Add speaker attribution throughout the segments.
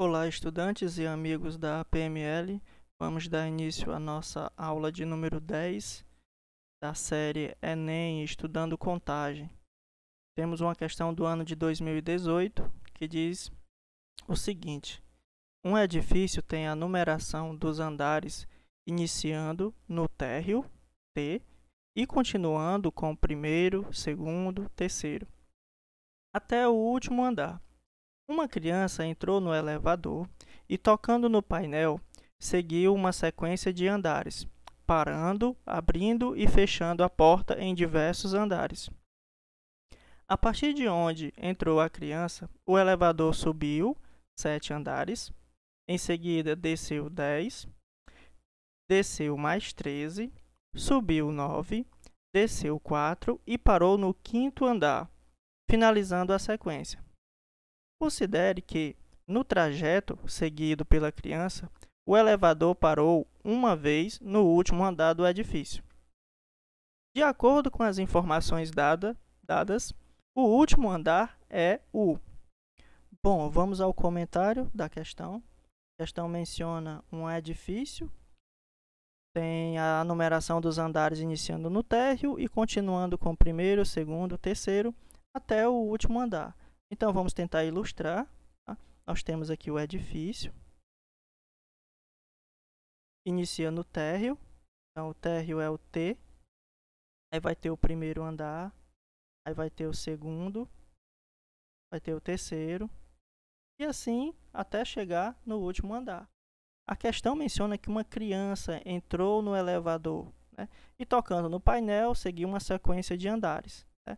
Speaker 1: Olá, estudantes e amigos da PML. Vamos dar início à nossa aula de número 10 da série Enem Estudando Contagem. Temos uma questão do ano de 2018 que diz o seguinte: Um edifício tem a numeração dos andares iniciando no térreo T e continuando com o primeiro, segundo, terceiro, até o último andar. Uma criança entrou no elevador e, tocando no painel, seguiu uma sequência de andares, parando, abrindo e fechando a porta em diversos andares. A partir de onde entrou a criança, o elevador subiu sete andares, em seguida desceu dez, desceu mais treze, subiu nove, desceu quatro e parou no quinto andar, finalizando a sequência. Considere que, no trajeto seguido pela criança, o elevador parou uma vez no último andar do edifício. De acordo com as informações dada, dadas, o último andar é o. Bom, vamos ao comentário da questão. A questão menciona um edifício, tem a numeração dos andares iniciando no térreo e continuando com o primeiro, segundo, terceiro até o último andar. Então vamos tentar ilustrar. Tá? Nós temos aqui o edifício. Inicia no térreo. Então o térreo é o T. Aí vai ter o primeiro andar. Aí vai ter o segundo. Vai ter o terceiro. E assim até chegar no último andar. A questão menciona que uma criança entrou no elevador né? e tocando no painel seguiu uma sequência de andares. Né?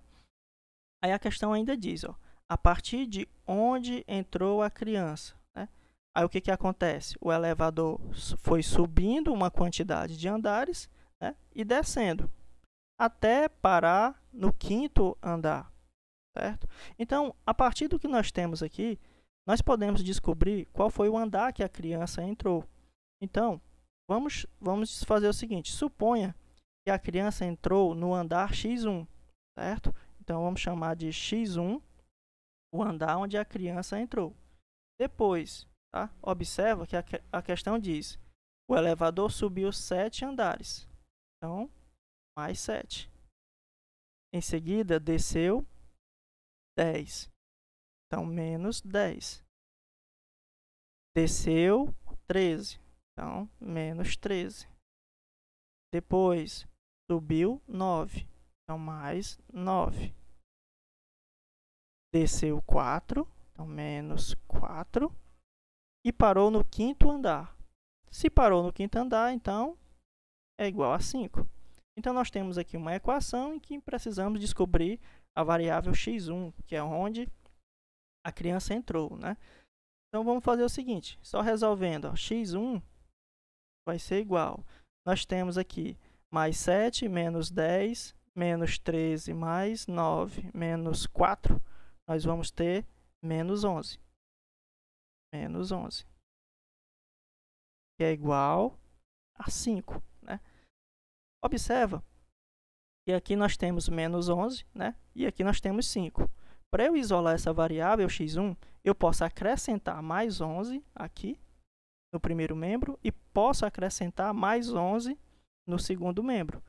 Speaker 1: Aí a questão ainda diz, ó, a partir de onde entrou a criança. Né? Aí o que, que acontece? O elevador foi subindo uma quantidade de andares né? e descendo até parar no quinto andar. Certo? Então, a partir do que nós temos aqui, nós podemos descobrir qual foi o andar que a criança entrou. Então, vamos, vamos fazer o seguinte: suponha que a criança entrou no andar x1, certo? Então, vamos chamar de x1 o andar onde a criança entrou. Depois, tá? observa que a, a questão diz: o elevador subiu sete andares. Então, mais sete. Em seguida, desceu 10. Então, menos 10. Desceu 13. Então, menos 13. Depois, subiu 9. Então, mais 9 desceu 4, então menos 4, e parou no quinto andar. Se parou no quinto andar, então é igual a 5. Então nós temos aqui uma equação em que precisamos descobrir a variável x1, que é onde a criança entrou, né? Então vamos fazer o seguinte, só resolvendo, ó, x1 vai ser igual. Nós temos aqui mais 7, menos 10, menos 13, mais 9, menos 4 nós vamos ter menos 11. Menos 11. Que é igual a 5, né? Observa que aqui nós temos menos 11, né? E aqui nós temos 5. Para eu isolar essa variável x1, eu posso acrescentar mais 11 aqui no primeiro membro e posso acrescentar mais 11 no segundo membro.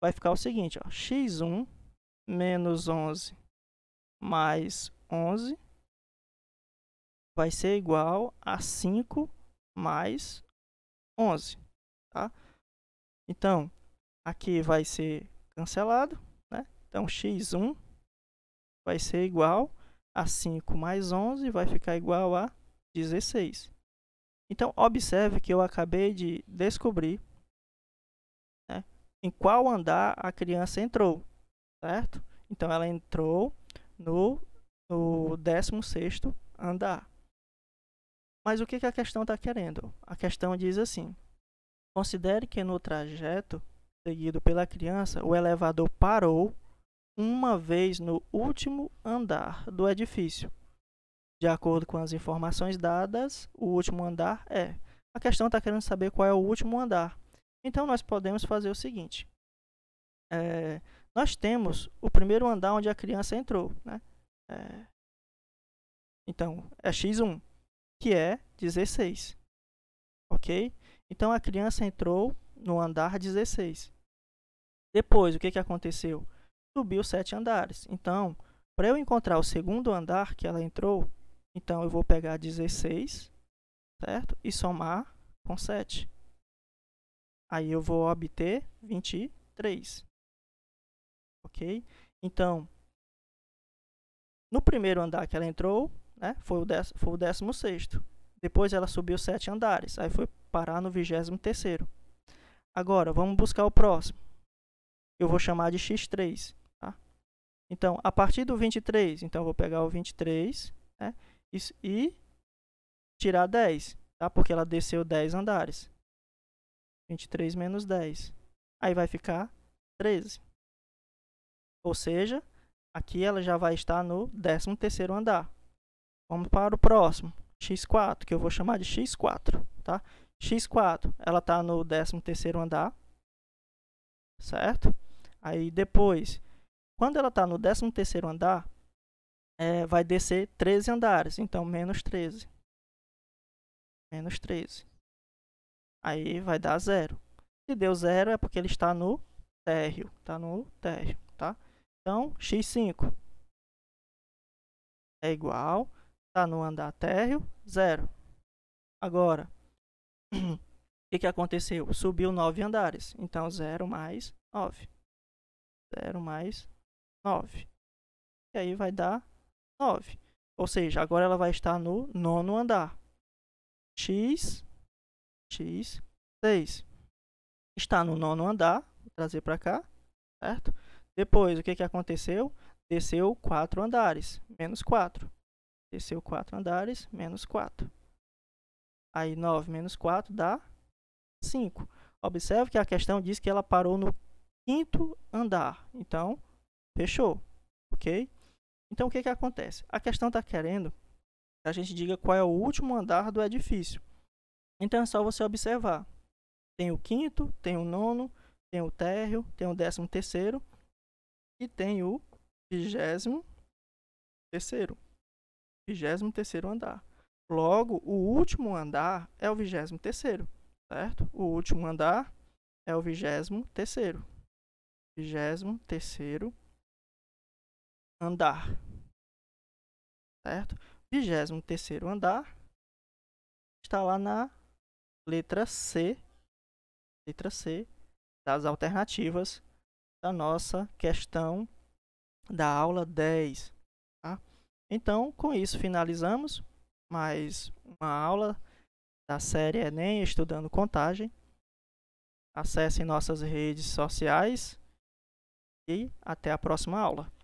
Speaker 1: Vai ficar o seguinte, ó, x1 menos 11 mais 11 vai ser igual a 5 mais 11, tá? Então, aqui vai ser cancelado, né? Então, x1 vai ser igual a 5 mais 11, vai ficar igual a 16. Então, observe que eu acabei de descobrir né, em qual andar a criança entrou, certo? Então, ela entrou no, no 16 andar. Mas o que, que a questão está querendo? A questão diz assim: considere que no trajeto seguido pela criança, o elevador parou uma vez no último andar do edifício. De acordo com as informações dadas, o último andar é. A questão está querendo saber qual é o último andar. Então, nós podemos fazer o seguinte: é, nós temos o primeiro andar onde a criança entrou. Né? É... Então, é x1, que é 16. Ok? Então, a criança entrou no andar 16. Depois, o que, que aconteceu? Subiu sete andares. Então, para eu encontrar o segundo andar que ela entrou, então eu vou pegar 16, certo? E somar com 7. Aí eu vou obter 23 ok? Então, no primeiro andar que ela entrou, né, foi, o décimo, foi o 16. Depois ela subiu sete andares, aí foi parar no vigésimo terceiro. Agora, vamos buscar o próximo. Eu vou chamar de x3. Tá? Então, a partir do 23, então eu vou pegar o 23 né, e, e tirar 10, tá? porque ela desceu 10 andares. 23 menos 10. Aí vai ficar 13. Ou seja, aqui ela já vai estar no 13º andar. Vamos para o próximo, x4, que eu vou chamar de x4, tá? x4, ela está no 13º andar, certo? Aí depois, quando ela está no 13º andar, é, vai descer 13 andares, então menos 13. Menos 13. Aí vai dar zero. Se deu zero é porque ele está no térreo, está no térreo, tá? Então, x5 é igual, está no andar térreo, zero. Agora, o que, que aconteceu? Subiu 9 andares, então 0 mais 9. 0 mais 9. E aí vai dar 9. Ou seja, agora ela vai estar no nono andar. X, X, 6. Está no nono andar, vou trazer para cá, certo? Depois, o que, que aconteceu? Desceu 4 andares, menos 4. Desceu 4 andares, menos 4. Aí 9 menos 4 dá 5. Observe que a questão diz que ela parou no quinto andar. Então, fechou. Ok? Então, o que, que acontece? A questão está querendo que a gente diga qual é o último andar do edifício. Então, é só você observar. Tem o quinto, tem o nono, tem o térreo, tem o décimo terceiro e tem o vigésimo terceiro. vigésimo terceiro andar. Logo, o último andar é o vigésimo terceiro, certo? O último andar é o vigésimo terceiro. vigésimo terceiro andar. Certo? vigésimo terceiro andar está lá na letra C, letra C das alternativas da nossa questão da aula 10. Tá? Então, com isso, finalizamos mais uma aula da série Enem Estudando Contagem. Acessem nossas redes sociais e até a próxima aula.